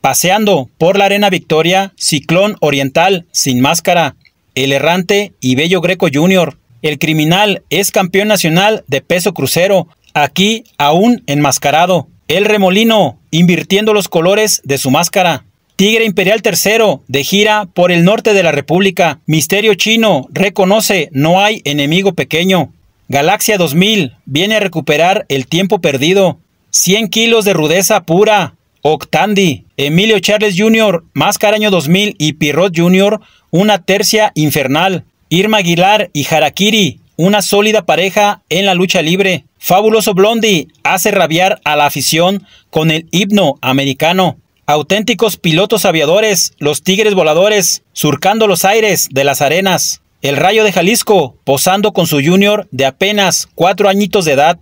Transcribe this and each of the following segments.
Paseando por la Arena Victoria, Ciclón Oriental, Sin Máscara, El Errante y Bello Greco Jr. El criminal es campeón nacional de peso crucero, aquí aún enmascarado. El Remolino, invirtiendo los colores de su máscara. Tigre Imperial III, de gira por el norte de la República. Misterio Chino, reconoce, no hay enemigo pequeño. Galaxia 2000, viene a recuperar el tiempo perdido. 100 kilos de rudeza pura, Octandi, Emilio Charles Jr., Máscaraño 2000 y Pirrot Jr., una tercia infernal. Irma Aguilar y Harakiri, una sólida pareja en la lucha libre. Fabuloso Blondie hace rabiar a la afición con el himno americano. Auténticos pilotos aviadores, los tigres voladores, surcando los aires de las arenas. El Rayo de Jalisco, posando con su junior de apenas cuatro añitos de edad.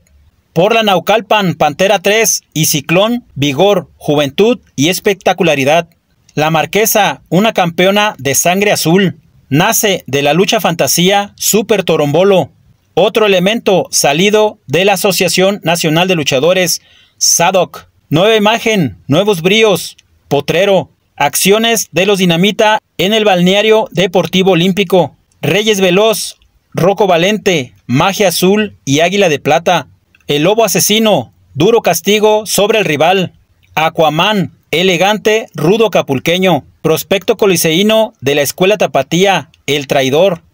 Por la Naucalpan, Pantera 3 y Ciclón, Vigor, Juventud y Espectacularidad. La Marquesa, una campeona de sangre azul. Nace de la lucha fantasía Super Torombolo. Otro elemento salido de la Asociación Nacional de Luchadores, SADOC. Nueva imagen, nuevos bríos, Potrero. Acciones de los Dinamita en el balneario Deportivo Olímpico. Reyes Veloz, Roco Valente, Magia Azul y Águila de Plata. El lobo asesino, duro castigo sobre el rival. Aquaman, elegante, rudo capulqueño. Prospecto coliseíno de la Escuela Tapatía, el traidor.